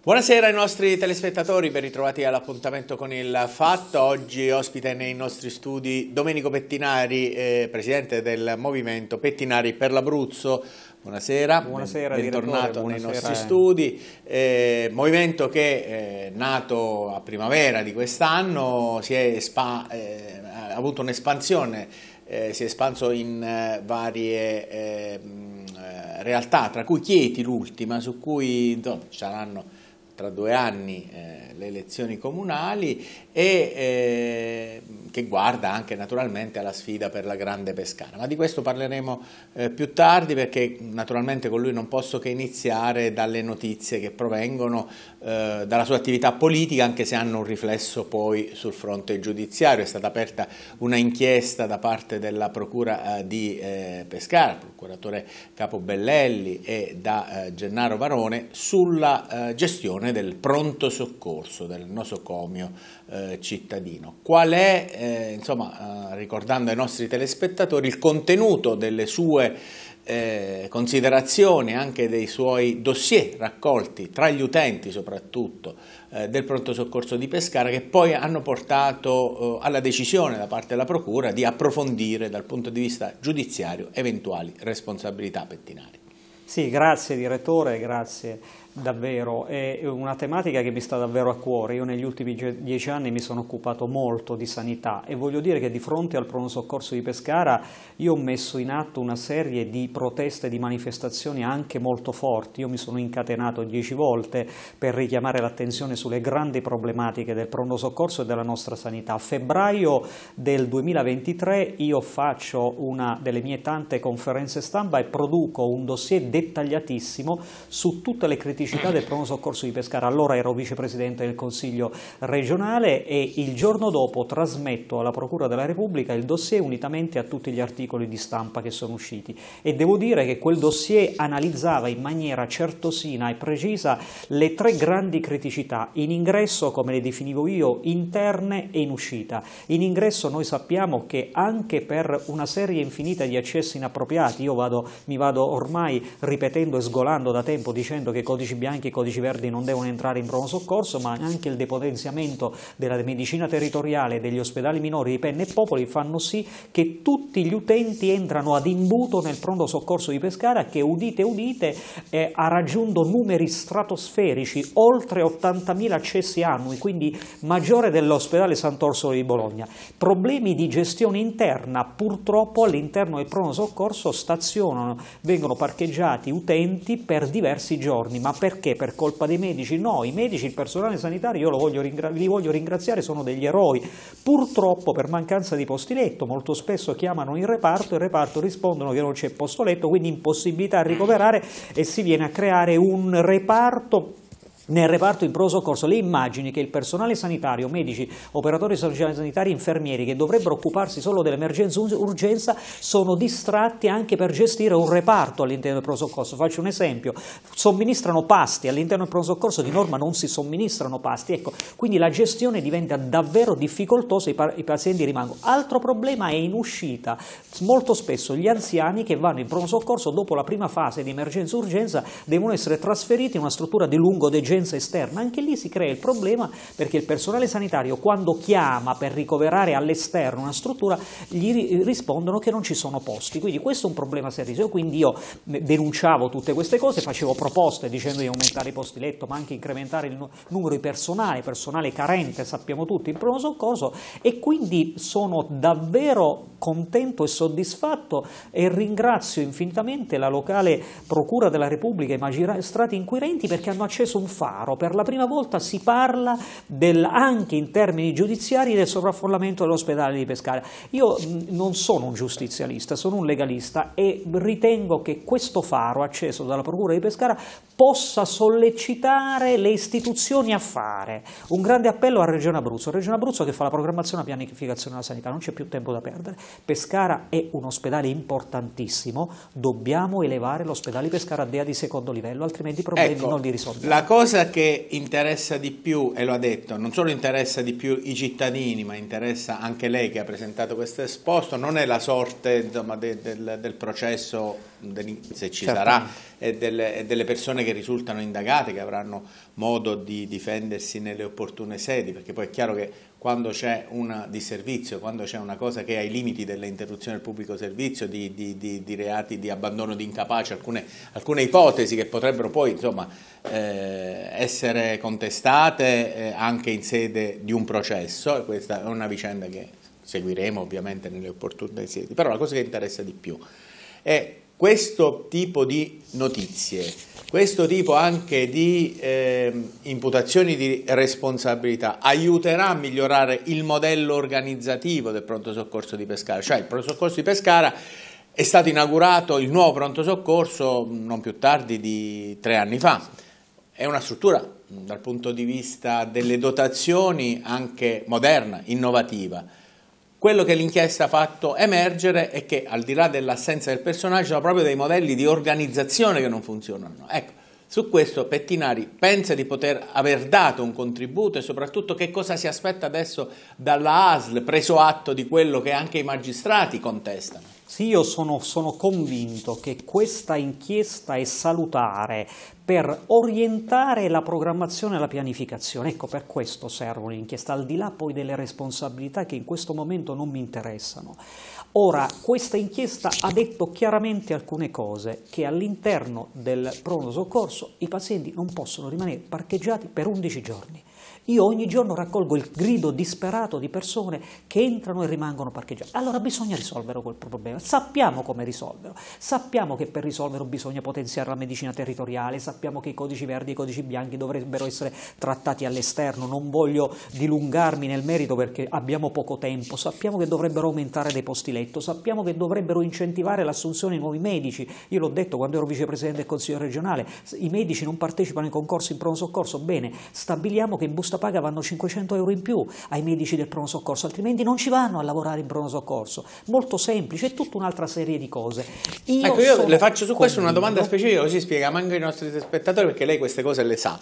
Buonasera ai nostri telespettatori, ben ritrovati all'appuntamento con il Fatto. Oggi ospite nei nostri studi Domenico Pettinari, eh, presidente del movimento Pettinari per l'Abruzzo. Buonasera, Buonasera bentornato nei nostri studi. Eh, movimento che eh, nato a primavera di quest'anno eh, ha avuto un'espansione, eh, si è espanso in eh, varie realtà, tra cui Chieti l'ultima, su cui no, ci saranno tra due anni eh, le elezioni comunali e eh, che guarda anche naturalmente alla sfida per la Grande Pescara. Ma di questo parleremo eh, più tardi perché naturalmente con lui non posso che iniziare dalle notizie che provengono eh, dalla sua attività politica anche se hanno un riflesso poi sul fronte giudiziario. È stata aperta una inchiesta da parte della Procura eh, di eh, Pescara, procuratore Capo Bellelli e da Gennaro Varone sulla gestione situazione del pronto soccorso, del nosocomio eh, cittadino. Qual è, eh, insomma, eh, ricordando ai nostri telespettatori, il contenuto delle sue eh, considerazioni, anche dei suoi dossier raccolti tra gli utenti soprattutto eh, del pronto soccorso di Pescara che poi hanno portato eh, alla decisione da parte della Procura di approfondire dal punto di vista giudiziario eventuali responsabilità pettinari. Sì, grazie direttore, grazie davvero, è una tematica che mi sta davvero a cuore. Io negli ultimi dieci anni mi sono occupato molto di sanità e voglio dire che di fronte al pronto soccorso di Pescara io ho messo in atto una serie di proteste, di manifestazioni anche molto forti. Io mi sono incatenato dieci volte per richiamare l'attenzione sulle grandi problematiche del pronto soccorso e della nostra sanità. A febbraio del 2023 io faccio una delle mie tante conferenze stampa e produco un dossier dettagliatissimo su tutte le criticità criticità del pronto soccorso di Pescara, allora ero vicepresidente del Consiglio regionale e il giorno dopo trasmetto alla Procura della Repubblica il dossier unitamente a tutti gli articoli di stampa che sono usciti e devo dire che quel dossier analizzava in maniera certosina e precisa le tre grandi criticità, in ingresso come le definivo io, interne e in uscita. In ingresso noi sappiamo che anche per una serie infinita di accessi inappropriati, io vado, mi vado ormai ripetendo e sgolando da tempo dicendo che codice codici bianchi e codici verdi non devono entrare in pronto soccorso, ma anche il depotenziamento della medicina territoriale e degli ospedali minori di Penne e Popoli fanno sì che tutti gli utenti entrano ad imbuto nel pronto soccorso di Pescara che, udite udite, eh, ha raggiunto numeri stratosferici, oltre 80.000 accessi annui, quindi maggiore dell'ospedale Sant'Orsolo di Bologna. Problemi di gestione interna, purtroppo all'interno del pronto soccorso stazionano, vengono parcheggiati utenti per diversi giorni, ma perché? Per colpa dei medici? No, i medici, il personale sanitario, io voglio li voglio ringraziare, sono degli eroi. Purtroppo per mancanza di posti letto, molto spesso chiamano il reparto, e il reparto rispondono che non c'è posto letto, quindi impossibilità a ricoverare e si viene a creare un reparto nel reparto in prosa corso le immagini che il personale sanitario, medici, operatori sanitari, infermieri che dovrebbero occuparsi solo dell'emergenza urgenza sono distratti anche per gestire un reparto all'interno del pronto soccorso. Faccio un esempio, somministrano pasti all'interno del pronto soccorso, di norma non si somministrano pasti, ecco, quindi la gestione diventa davvero difficoltosa, i, pa i pazienti rimangono. Altro problema è in uscita, molto spesso gli anziani che vanno in pronto soccorso dopo la prima fase di emergenza urgenza devono essere trasferiti in una struttura di lungo degenerazione urgenza esterna, anche lì si crea il problema perché il personale sanitario quando chiama per ricoverare all'esterno una struttura gli rispondono che non ci sono posti, quindi questo è un problema serio. Quindi io denunciavo tutte queste cose, facevo proposte dicendo di aumentare i posti letto, ma anche incrementare il numero di personale, personale carente, sappiamo tutti, in primo soccorso e quindi sono davvero contento e soddisfatto e ringrazio infinitamente la locale Procura della Repubblica e i magistrati inquirenti perché hanno acceso un fatto Novaro. Per la prima volta si parla del, anche in termini giudiziari del sovraffollamento dell'ospedale di Pescara. Io non sono un giustizialista, sono un legalista e ritengo che questo faro acceso dalla Procura di Pescara possa sollecitare le istituzioni a fare. Un grande appello a Regione Abruzzo, Regione Abruzzo che fa la programmazione e la pianificazione della sanità, non c'è più tempo da perdere. Pescara è un ospedale importantissimo, dobbiamo elevare l'ospedale Pescara a DEA di secondo livello, altrimenti i problemi ecco, non li risolviamo. La cosa che interessa di più, e lo ha detto, non solo interessa di più i cittadini, ma interessa anche lei che ha presentato questo esposto, non è la sorte insomma, del, del, del processo se ci certo. sarà, e delle, e delle, persone che risultano indagate, che avranno modo di difendersi nelle opportune sedi, perché poi è chiaro che quando c'è un disservizio, quando c'è una cosa che è ai limiti dell'interruzione del pubblico servizio, di, di, di, di, reati di abbandono di incapace, alcune, alcune ipotesi che potrebbero poi insomma, eh, essere contestate eh, anche in sede di un processo, e questa è una vicenda che seguiremo ovviamente nelle opportune sedi, però la cosa che interessa di più è questo tipo di notizie, questo tipo anche di eh, imputazioni di responsabilità aiuterà a migliorare il modello organizzativo del pronto soccorso di Pescara, cioè il pronto soccorso di Pescara è stato inaugurato il nuovo pronto soccorso non più tardi di tre anni fa, è una struttura dal punto di vista delle dotazioni anche moderna, innovativa, quello che l'inchiesta ha fatto emergere è che al di là dell'assenza del personaggio, sono proprio dei modelli di organizzazione che non funzionano. Ecco, su questo Pettinari pensa di poter aver dato un contributo e soprattutto che cosa si aspetta adesso dalla ASL, preso atto di quello che anche i magistrati contestano? Sì, io sono, sono convinto che questa inchiesta è salutare per orientare la programmazione e la pianificazione. Ecco, per questo serve un'inchiesta, al di là poi delle responsabilità che in questo momento non mi interessano. Ora, questa inchiesta ha detto chiaramente alcune cose, che all'interno del pronto soccorso i pazienti non possono rimanere parcheggiati per 11 giorni. Io ogni giorno raccolgo il grido disperato di persone che entrano e rimangono parcheggiate. Allora bisogna risolvere quel problema, sappiamo come risolverlo, sappiamo che per risolverlo bisogna potenziare la medicina territoriale, sappiamo che i codici verdi e i codici bianchi dovrebbero essere trattati all'esterno, non voglio dilungarmi nel merito perché abbiamo poco tempo, sappiamo che dovrebbero aumentare dei posti letto, sappiamo che dovrebbero incentivare l'assunzione di nuovi medici, io l'ho detto quando ero vicepresidente del Consiglio regionale, i medici non partecipano ai concorsi in pronto soccorso, bene, stabiliamo che in busta terza paga vanno 500 euro in più ai medici del pronto soccorso, altrimenti non ci vanno a lavorare in pronto soccorso. Molto semplice, è tutta un'altra serie di cose. Io ecco, io le faccio su questo una domanda specifica, così spiega anche ai nostri spettatori perché lei queste cose le sa.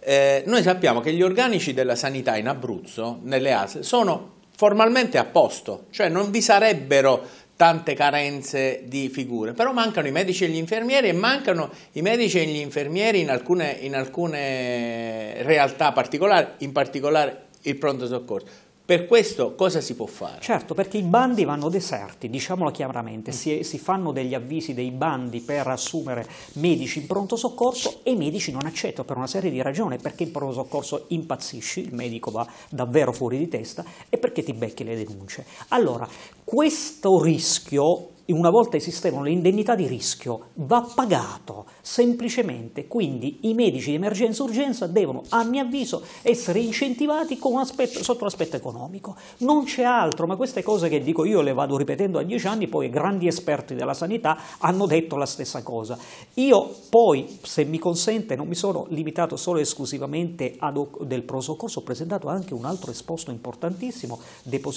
Eh, noi sappiamo che gli organici della sanità in Abruzzo, nelle ASL, sono formalmente a posto, cioè non vi sarebbero tante carenze di figure, però mancano i medici e gli infermieri e mancano i medici e gli infermieri in alcune, in alcune realtà particolari, in particolare il pronto soccorso. Per questo cosa si può fare? Certo, perché i bandi vanno deserti, diciamolo chiaramente, si, si, fanno degli avvisi dei bandi per assumere medici in pronto soccorso e i medici non accettano per una serie di ragioni, perché in pronto soccorso impazzisci, il medico va davvero fuori di testa e perché ti becchi le denunce. Allora, questo rischio una volta esistevano le indennità di rischio, va pagato semplicemente, quindi i medici di emergenza e urgenza devono, a mio avviso, essere incentivati aspetto, sotto l'aspetto economico. Non c'è altro, ma queste cose che dico io le vado ripetendo a dieci anni, poi grandi esperti della sanità hanno detto la stessa cosa. Io poi, se mi consente, non mi sono limitato solo e esclusivamente del prosocorso, ho presentato anche un altro esposto importantissimo,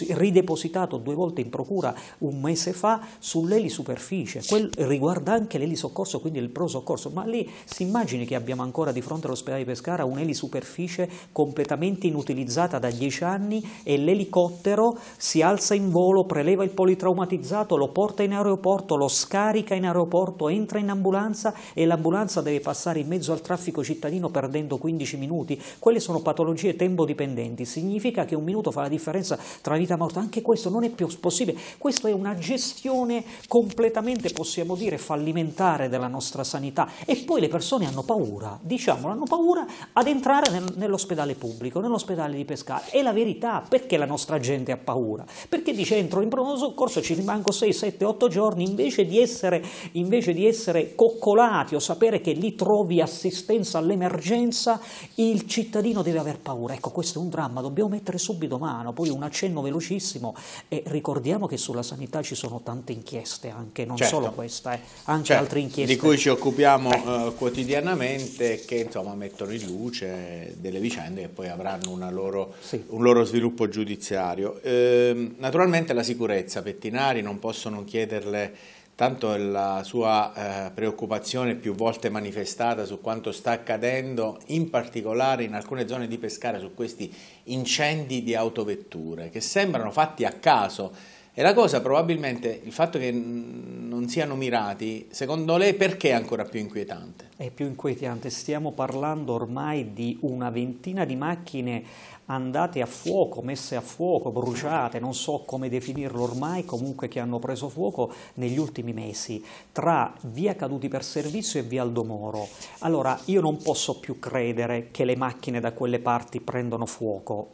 ridepositato due volte in procura un mese fa, su sull'elisuperficie, quel riguarda anche l'elisoccorso, quindi il pro soccorso, ma lì si immagini che abbiamo ancora di fronte all'ospedale di Pescara un'elisuperficie completamente inutilizzata da dieci anni e l'elicottero si alza in volo, preleva il politraumatizzato, lo porta in aeroporto, lo scarica in aeroporto, entra in ambulanza e l'ambulanza deve passare in mezzo al traffico cittadino perdendo 15 minuti. Quelle sono patologie tempo-dipendenti, significa che un minuto fa la differenza tra vita e morte, anche questo non è più possibile, questa è una gestione completamente, possiamo dire, fallimentare della nostra sanità. E poi le persone hanno paura, diciamolo, hanno paura ad entrare nel, nell'ospedale pubblico, nell'ospedale di Pescara. È la verità, perché la nostra gente ha paura? Perché dice entro in pronto soccorso, ci rimango 6, 7, 8 giorni, invece di essere, invece di essere coccolati o sapere che lì trovi assistenza all'emergenza, il cittadino deve aver paura. Ecco, questo è un dramma, dobbiamo mettere subito mano. Poi un accenno velocissimo e ricordiamo che sulla sanità ci sono tante inchieste inchieste, anche non certo. solo questa, eh, anche certo. altre inchieste. Di cui ci occupiamo eh, quotidianamente, che insomma mettono in luce delle vicende che poi avranno loro, sì. un loro sviluppo giudiziario. Eh, naturalmente la sicurezza, Pettinari non posso non chiederle tanto la sua eh, preoccupazione più volte manifestata su quanto sta accadendo, in particolare in alcune zone di Pescara, su questi incendi di autovetture che sembrano fatti a caso e la cosa probabilmente, il fatto che non siano mirati, secondo lei perché è ancora più inquietante? È più inquietante, stiamo parlando ormai di una ventina di macchine andate a fuoco, messe a fuoco, bruciate, non so come definirlo ormai, comunque che hanno preso fuoco negli ultimi mesi, tra via Caduti per Servizio e via Aldomoro. Allora, io non posso più credere che le macchine da quelle parti prendano fuoco,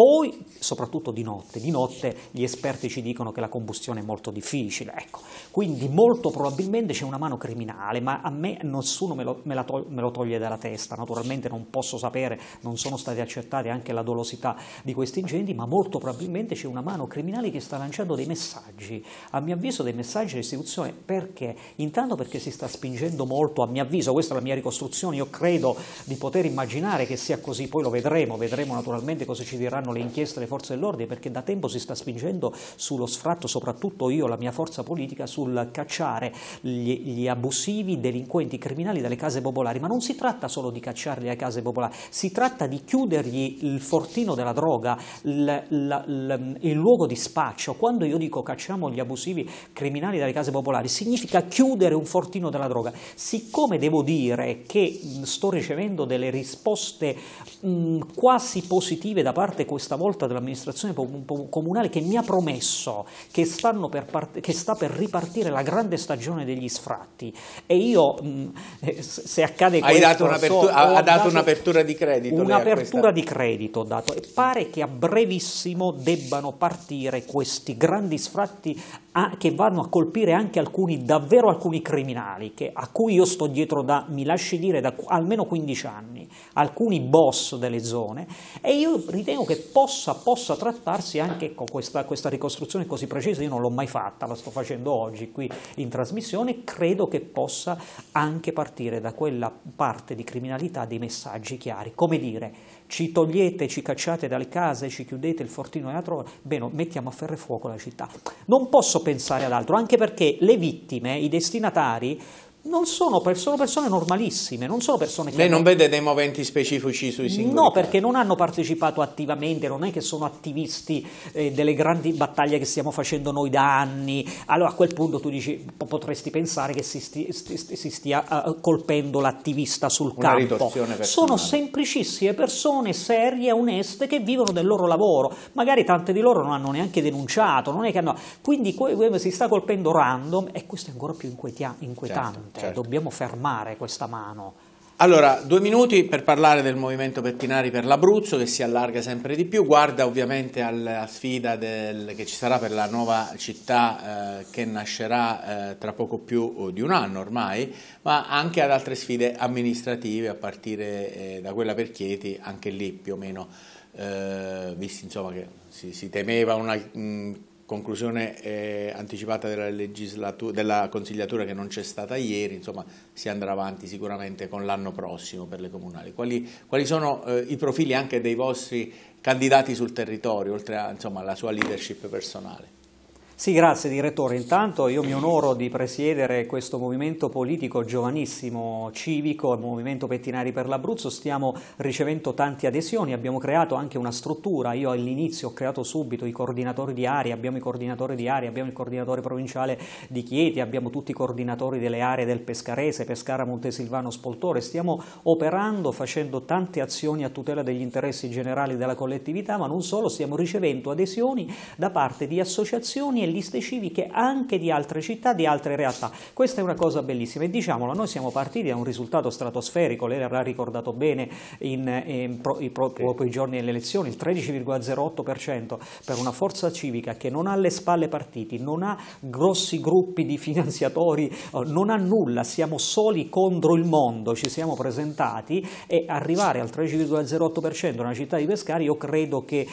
poi, soprattutto di notte, di notte gli esperti ci dicono che la combustione è molto difficile, ecco. quindi molto probabilmente c'è una mano criminale, ma a me nessuno me lo, me to- me lo toglie dalla testa, naturalmente non posso sapere, non sono state accertate anche la dolosità di questi incendi, ma molto probabilmente c'è una mano criminale che sta lanciando dei messaggi, a mio avviso dei messaggi all'istituzione, perché? Intanto perché si sta spingendo molto, a mio avviso, questa è la mia ricostruzione, io credo di poter immaginare che sia così, poi lo vedremo, vedremo naturalmente cosa ci diranno riguardano le inchieste delle forze dell'ordine, perché da tempo si sta spingendo sullo sfratto, soprattutto io, la mia forza politica, sul cacciare gli, gli abusivi, delinquenti, criminali dalle case popolari, ma non si tratta solo di cacciarli dalle case popolari, si tratta di chiudergli il fortino della droga, il, il, il, il luogo di spaccio. Quando io dico cacciamo gli abusivi criminali dalle case popolari, significa chiudere un fortino della droga. Siccome devo dire che sto ricevendo delle risposte mh, quasi positive da parte questa volta dell'amministrazione comunale che mi ha promesso che, per che, sta per ripartire la grande stagione degli sfratti e io mh, mm, eh, se accade Hai questo... Dato so, ha, ha dato, un'apertura di credito. Un'apertura di credito ho dato e pare che a brevissimo debbano partire questi grandi sfratti a, ah, che vanno a colpire anche alcuni, davvero alcuni criminali che, a cui io sto dietro da, mi lasci dire, da almeno 15 anni, alcuni boss delle zone e io ritengo che possa, possa trattarsi anche con questa, questa ricostruzione così precisa, io non l'ho mai fatta, la sto facendo oggi qui in trasmissione, credo che possa anche partire da quella parte di criminalità dei messaggi chiari, come dire ci togliete, ci cacciate dalle case, ci chiudete il fortino e la trova, bene, mettiamo a ferro e fuoco la città. Non posso pensare ad altro, anche perché le vittime, i destinatari, non sono, sono, persone normalissime, non sono persone che... Lei non vede dei moventi specifici sui singoli? No, perché non hanno partecipato attivamente, non è che sono attivisti eh, delle grandi battaglie che stiamo facendo noi da anni. Allora a quel punto tu dici, potresti pensare che si, sti, sti, sti, si stia uh, colpendo l'attivista sul Una campo. Sono semplicissime persone serie, oneste, che vivono del loro lavoro. Magari tante di loro non hanno neanche denunciato, non è che hanno... Quindi si sta colpendo random e questo è ancora più inquietante. Certo importante, certo. dobbiamo fermare questa mano. Allora, due minuti per parlare del movimento Pettinari per l'Abruzzo che si allarga sempre di più, guarda ovviamente alla sfida del, che ci sarà per la nuova città eh, che nascerà eh, tra poco più di un anno ormai, ma anche ad altre sfide amministrative a partire eh, da quella per Chieti, anche lì più o meno, eh, visto insomma, che si, si temeva una mh, mm, conclusione eh, anticipata della, della consigliatura che non c'è stata ieri, insomma si andrà avanti sicuramente con l'anno prossimo per le comunali. Quali, quali sono eh, i profili anche dei vostri candidati sul territorio, oltre alla sua leadership personale? Sì, grazie direttore. Intanto io mi onoro di presiedere questo movimento politico giovanissimo, civico, il Movimento Pettinari per l'Abruzzo. Stiamo ricevendo tante adesioni, abbiamo creato anche una struttura. Io all'inizio ho creato subito i coordinatori di area, abbiamo i coordinatori di area, abbiamo il coordinatore provinciale di Chieti, abbiamo tutti i coordinatori delle aree del Pescarese, Pescara, Montesilvano, Spoltore. Stiamo operando, facendo tante azioni a tutela degli interessi generali della collettività, ma non solo, stiamo ricevendo adesioni da parte di associazioni e liste civiche anche di altre città, di altre realtà. Questa è una cosa bellissima e diciamolo, noi siamo partiti da un risultato stratosferico, lei l'avrà ricordato bene in, in pro, i proprio sì. giorni delle elezioni, il 13,08% per una forza civica che non ha alle spalle partiti, non ha grossi gruppi di finanziatori, eh, non ha nulla, siamo soli contro il mondo, ci siamo presentati e arrivare al 13,08% nella città di Pescari io credo che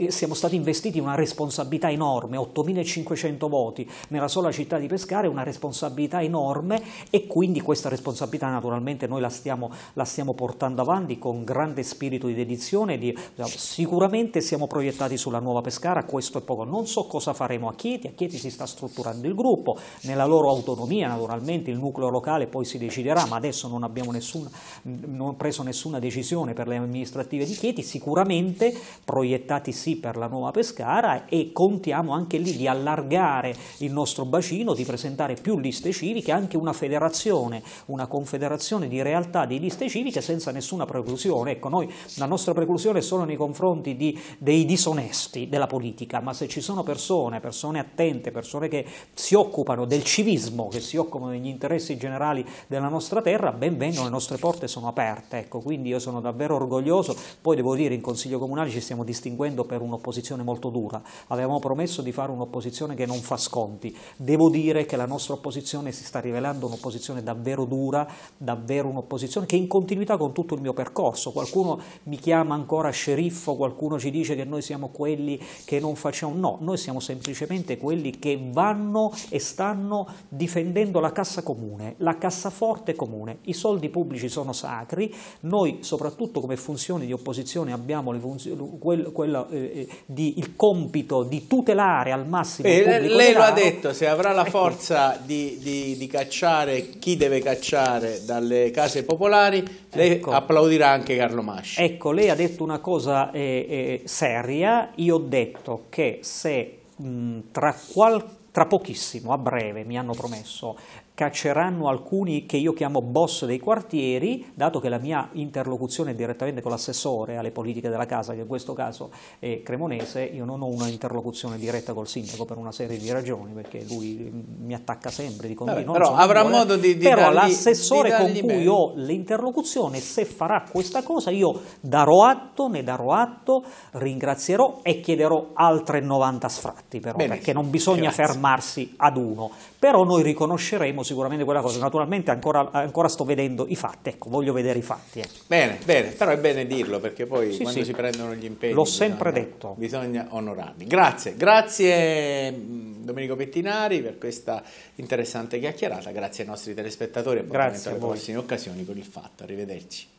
eh, siamo stati investiti in una responsabilità enorme, 8.000 1500 voti nella sola città di Pescara è una responsabilità enorme e quindi questa responsabilità naturalmente noi la stiamo, la stiamo portando avanti con grande spirito di dedizione, di, cioè, sicuramente siamo proiettati sulla nuova Pescara, questo è poco, non so cosa faremo a Chieti, a Chieti si sta strutturando il gruppo, nella loro autonomia naturalmente il nucleo locale poi si deciderà, ma adesso non abbiamo nessuna, non preso nessuna decisione per le amministrative di Chieti, sicuramente proiettati sì per la nuova Pescara e contiamo anche lì di allargare allargare il nostro bacino, di presentare più liste civiche, anche una federazione, una confederazione di realtà di liste civiche senza nessuna preclusione. Ecco, noi, la nostra preclusione è solo nei confronti di, dei disonesti della politica, ma se ci sono persone, persone attente, persone che si occupano del civismo, che si occupano degli interessi generali della nostra terra, ben vengono, le nostre porte sono aperte. Ecco, quindi io sono davvero orgoglioso, poi devo dire in Consiglio Comunale ci stiamo distinguendo per un'opposizione molto dura, avevamo promesso di fare un'opposizione un'opposizione che non fa sconti. Devo dire che la nostra opposizione si sta rivelando un'opposizione davvero dura, davvero un'opposizione che è in continuità con tutto il mio percorso. Qualcuno mi chiama ancora sceriffo, qualcuno ci dice che noi siamo quelli che non facciamo. No, noi siamo semplicemente quelli che vanno e stanno difendendo la cassa comune, la cassaforte comune. I soldi pubblici sono sacri, noi soprattutto come funzioni di opposizione abbiamo quel, quella, eh, eh, di, il compito di tutelare al massimo massimo. Eh, lei lo ha detto, se avrà la forza di, di, di, cacciare chi deve cacciare dalle case popolari, lei ecco. applaudirà anche Carlo Masci. Ecco, lei ha detto una cosa eh, eh seria, io ho detto che se mh, tra qualche tra pochissimo, a breve, mi hanno promesso, cacceranno alcuni che io chiamo boss dei quartieri, dato che la mia interlocuzione è direttamente con l'assessore alle politiche della casa, che in questo caso è cremonese, io non ho una interlocuzione diretta col sindaco per una serie di ragioni, perché lui mm, mi attacca sempre, dico, Vabbè, però so avrà modo di, di Però l'assessore con cui bene. ho l'interlocuzione, se farà questa cosa, io darò atto, ne darò atto, ringrazierò e chiederò altre 90 sfratti, però, Benissimo. perché non bisogna Grazie. fermarsi ad uno. Però noi riconosceremo sicuramente quella cosa, naturalmente ancora, ancora sto vedendo i fatti, ecco, voglio vedere i fatti. Ecco. Bene, bene, però è bene dirlo perché poi sì, quando sì. si prendono gli impegni... L'ho sempre bisogna, detto. Bisogna onorarli. Grazie, grazie mm, Domenico Pettinari per questa interessante chiacchierata, grazie ai nostri telespettatori e appuntamento alle prossime occasioni con il fatto. Arrivederci.